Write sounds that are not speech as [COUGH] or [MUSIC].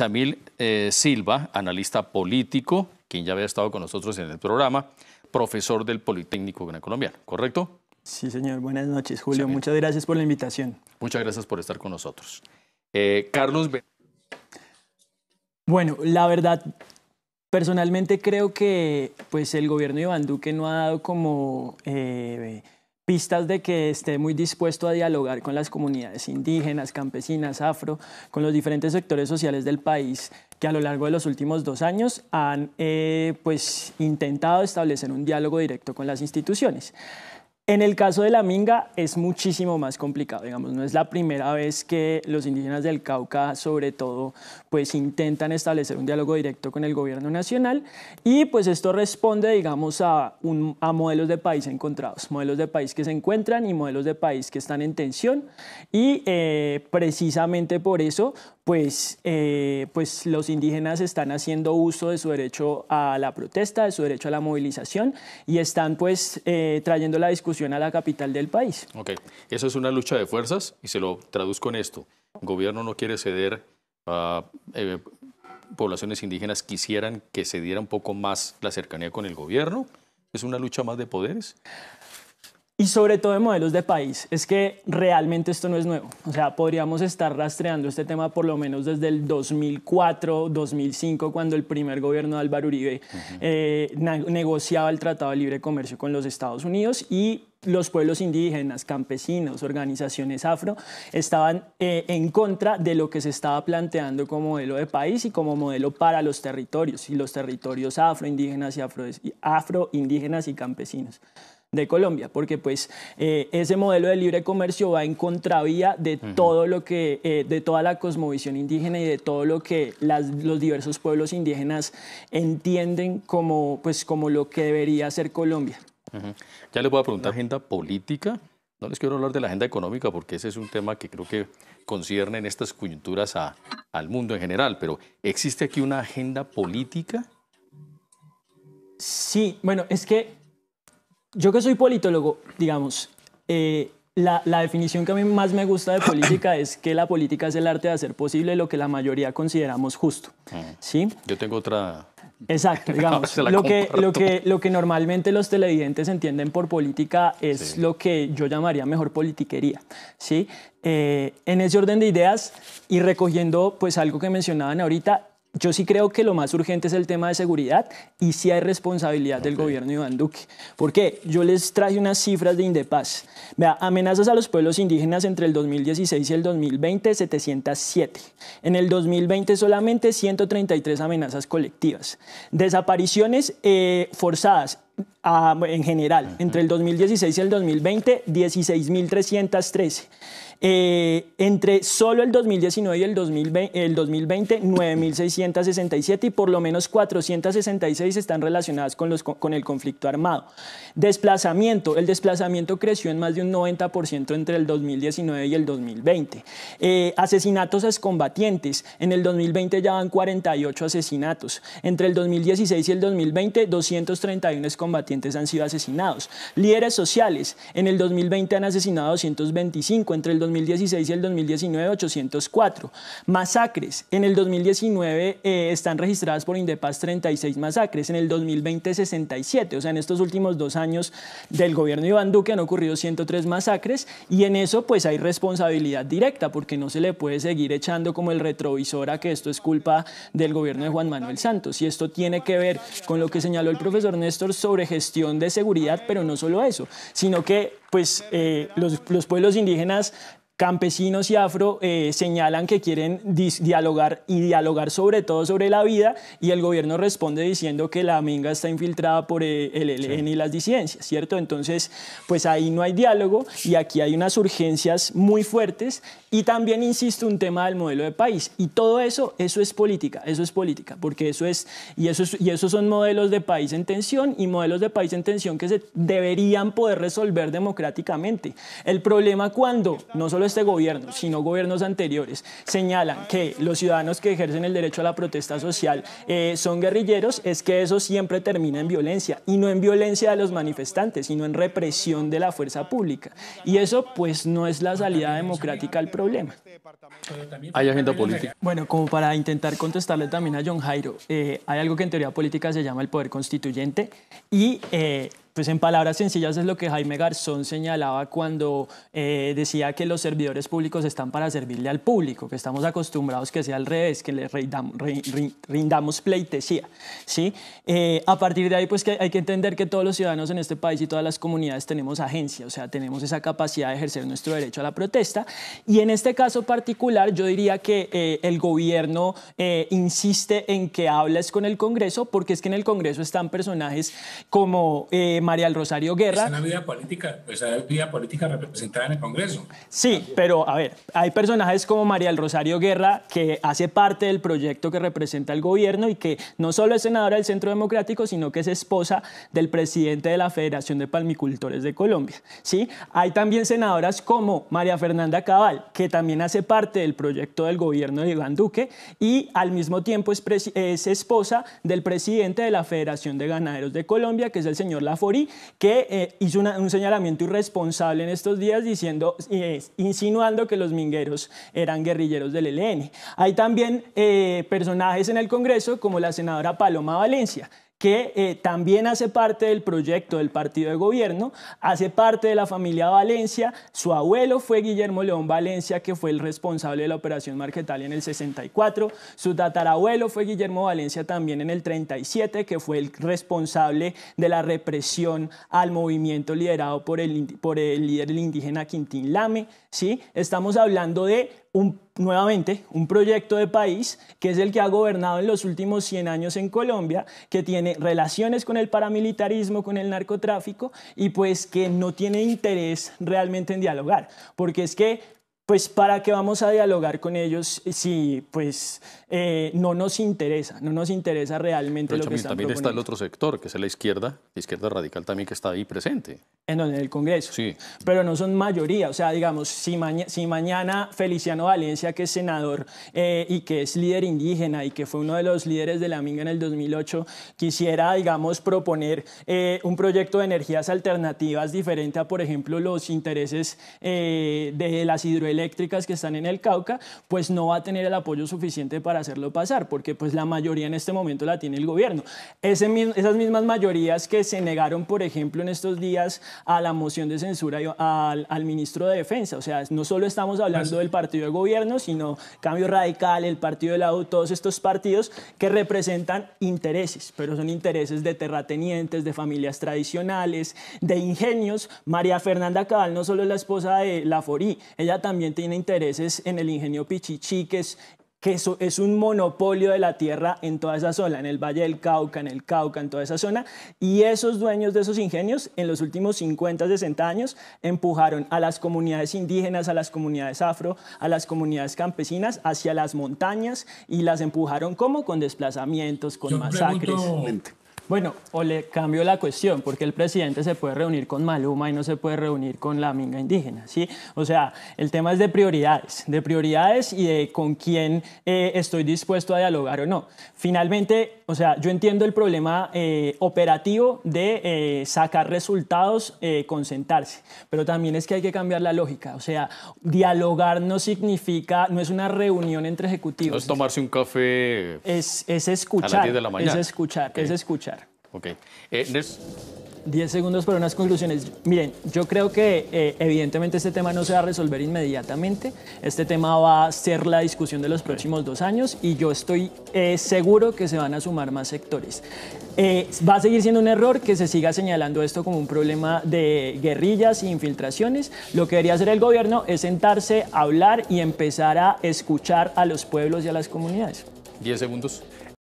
Chamil eh, Silva, analista político, quien ya había estado con nosotros en el programa, profesor del Politécnico Gran Colombiano, ¿correcto? Sí, señor. Buenas noches, Julio. Muchas gracias por la invitación. Muchas gracias por estar con nosotros. Eh, Carlos. Bueno, la verdad, personalmente creo que pues, el gobierno de Iván Duque no ha dado como... Eh, vistas de que esté muy dispuesto a dialogar con las comunidades indígenas, campesinas, afro, con los diferentes sectores sociales del país que a lo largo de los últimos dos años han eh, pues, intentado establecer un diálogo directo con las instituciones. En el caso de la minga es muchísimo más complicado, digamos, no es la primera vez que los indígenas del Cauca, sobre todo, pues intentan establecer un diálogo directo con el gobierno nacional y pues esto responde, digamos, a, modelos de país encontrados, modelos de país que se encuentran y modelos de país que están en tensión y eh, precisamente por eso, pues, eh, pues los indígenas están haciendo uso de su derecho a la protesta, de su derecho a la movilización y están pues eh, trayendo la discusión a la capital del país. Ok, eso es una lucha de fuerzas y se lo traduzco en esto. El gobierno no quiere ceder a... Eh, poblaciones indígenas quisieran que se diera un poco más la cercanía con el gobierno. ¿Es una lucha más de poderes? Y sobre todo en modelos de país, es que realmente esto no es nuevo. O sea, podríamos estar rastreando este tema por lo menos desde el 2004, 2005, cuando el primer gobierno de Álvaro Uribe eh, negociaba el Tratado de Libre Comercio con los Estados Unidos y los pueblos indígenas, campesinos, organizaciones afro, estaban eh, en contra de lo que se estaba planteando como modelo de país y como modelo para los territorios, y los territorios afroindígenas y afroindígenas y campesinos de Colombia, porque pues eh, ese modelo de libre comercio va en contravía de todo lo que, eh, de toda la cosmovisión indígena y de todo lo que los diversos pueblos indígenas entienden como, pues, como lo que debería ser Colombia. Ya les voy a preguntar agenda política. No les quiero hablar de la agenda económica porque ese es un tema que creo que concierne en estas coyunturas al mundo en general, pero ¿existe aquí una agenda política? Sí, bueno, es que yo que soy politólogo, digamos, eh, la, definición que a mí más me gusta de política es que la política es el arte de hacer posible lo que la mayoría consideramos justo. ¿sí? Yo tengo otra... Exacto, [LAUGHS] digamos. lo, que, lo, que, lo que normalmente los televidentes entienden por política es lo que yo llamaría mejor politiquería. ¿sí? Eh, en ese orden de ideas y recogiendo pues algo que mencionaban ahorita, yo sí creo que lo más urgente es el tema de seguridad y sí hay responsabilidad del gobierno de Iván Duque. ¿Por qué? Yo les traje unas cifras de Indepaz. Vea, amenazas a los pueblos indígenas entre el 2016 y el 2020, 707. En el 2020 solamente 133 amenazas colectivas. Desapariciones eh, forzadas, ah, en general, entre el 2016 y el 2020, 16.313 entre solo el 2019 y el 2020, 9.667 y por lo menos 466 están relacionadas con, los, con el conflicto armado. Desplazamiento. El desplazamiento creció en más de un 90% entre el 2019 y el 2020. asesinatos a excombatientes. En el 2020 ya van 48 asesinatos. Entre el 2016 y el 2020, 231 excombatientes han sido asesinados. Líderes sociales. En el 2020 han asesinado 225. Entre el 2016 y el 2019 804. Masacres. En el 2019 eh, están registradas por Indepaz 36 masacres, en el 2020 67. O sea, en estos últimos dos años del gobierno de Iván Duque han ocurrido 103 masacres y en eso pues hay responsabilidad directa porque no se le puede seguir echando como el retrovisor a que esto es culpa del gobierno de Juan Manuel Santos. Y esto tiene que ver con lo que señaló el profesor Néstor sobre gestión de seguridad, pero no solo eso, sino que pues eh, los, los, pueblos indígenas campesinos y afro eh, señalan que quieren dialogar y dialogar sobre todo sobre la vida y el gobierno responde diciendo que la minga está infiltrada por eh, el ELN y las disidencias, ¿cierto? Entonces, pues ahí no hay diálogo y aquí hay unas urgencias muy fuertes y también, insisto, un tema del modelo de país y todo eso, eso es política, eso es política, porque eso es y eso y esos son modelos de país en tensión y modelos de país en tensión que se deberían poder resolver democráticamente. El problema cuando no solo este gobierno, sino gobiernos anteriores, señalan que los ciudadanos que ejercen el derecho a la protesta social eh, son guerrilleros, es que eso siempre termina en violencia, y no en violencia de los manifestantes, sino en represión de la fuerza pública. Y eso pues no es la salida democrática al problema. Hay agenda política. Bueno, como para intentar contestarle también a John Jairo, eh, hay algo que en teoría política se llama el poder constituyente y eh, pues en palabras sencillas es lo que Jaime Garzón señalaba cuando eh, decía que los servidores públicos están para servirle al público, que estamos acostumbrados que sea al revés, que le rindamos, pleitesía. ¿sí? Eh, a partir de ahí, pues que hay que entender que todos los ciudadanos en este país y todas las comunidades tenemos agencia, o sea, tenemos esa capacidad de ejercer nuestro derecho a la protesta. Y en este caso particular, yo diría que eh, el gobierno insiste en que hables con el Congreso, porque es que en el Congreso están personajes como... María del Rosario Guerra. Es una vida política, pues vida política representada en el Congreso. Sí, pero a ver, hay personajes como María del Rosario Guerra que hace parte del proyecto que representa el gobierno y que no solo es senadora del Centro Democrático, sino que es esposa del presidente de la Federación de Palmicultores de Colombia. ¿sí? Hay también senadoras como María Fernanda Cabal, que también hace parte del proyecto del gobierno de Iván Duque y al mismo tiempo es, esposa del presidente de la Federación de Ganaderos de Colombia, que es el señor la que eh, hizo un señalamiento irresponsable en estos días diciendo, eh, insinuando que los mingueros eran guerrilleros del ELN. Hay también eh, personajes en el Congreso como la senadora Paloma Valencia, que eh, también hace parte del proyecto del partido de gobierno, hace parte de la familia Valencia, su abuelo fue Guillermo León Valencia, que fue el responsable de la operación Marquetalia en el 64, su tatarabuelo fue Guillermo Valencia también en el 37, que fue el responsable de la represión al movimiento liderado por el, por el líder indígena Quintín Lame, ¿sí? Estamos hablando de un nuevamente un proyecto de país que es el que ha gobernado en los últimos 100 años en Colombia, que tiene relaciones con el paramilitarismo, con el narcotráfico y pues que no tiene interés realmente en dialogar, porque es que pues para qué vamos a dialogar con ellos si pues eh, no nos interesa, no nos interesa realmente lo que están También está el otro sector, que es la izquierda, la izquierda radical también que está ahí presente. En donde el Congreso. Sí. Pero no son mayoría, o sea, digamos, si, si mañana Feliciano Valencia, que es senador eh, y que es líder indígena y que fue uno de los líderes de la Minga en el 2008, quisiera, digamos, proponer eh, un proyecto de energías alternativas diferente a, por ejemplo, los intereses de las hidroeléctricas, eléctricas que están en el Cauca, pues no va a tener el apoyo suficiente para hacerlo pasar, porque pues la mayoría en este momento la tiene el gobierno. esas mismas mayorías que se negaron, por ejemplo, en estos días a la moción de censura al, ministro de Defensa. O sea, no solo estamos hablando pues del partido de gobierno, sino Cambio Radical, el partido de la U, todos estos partidos que representan intereses, pero son intereses de terratenientes, de familias tradicionales, de ingenios. María Fernanda Cabal no solo es la esposa de la ella también tiene intereses en el ingenio Pichichi, que es, un monopolio de la tierra en toda esa zona, en el Valle del Cauca, en el Cauca, en toda esa zona. Y esos dueños de esos ingenios, en los últimos 50, 60 años, empujaron a las comunidades indígenas, a las comunidades afro, a las comunidades campesinas hacia las montañas y las empujaron como con desplazamientos, con masacres. Bueno, o le cambio la cuestión, porque el presidente se puede reunir con Maluma y no se puede reunir con la minga indígena, ¿sí? O sea, el tema es de prioridades, de prioridades y de con quién eh, estoy dispuesto a dialogar o no. Finalmente, o sea, yo entiendo el problema eh, operativo de eh, sacar resultados, concentrarse, pero también es que hay que cambiar la lógica, o sea, dialogar no significa, no es una reunión entre ejecutivos. No es tomarse un café. Es, escuchar. A las 10 de la mañana. Es escuchar, es escuchar. Ok. Eh, 10 segundos para unas conclusiones. Miren, yo creo que eh, evidentemente este tema no se va a resolver inmediatamente. Este tema va a ser la discusión de los próximos dos años y yo estoy eh, seguro que se van a sumar más sectores. Eh, va a seguir siendo un error que se siga señalando esto como un problema de guerrillas e infiltraciones. Lo que debería hacer el gobierno es sentarse, hablar y empezar a escuchar a los pueblos y a las comunidades. Diez segundos.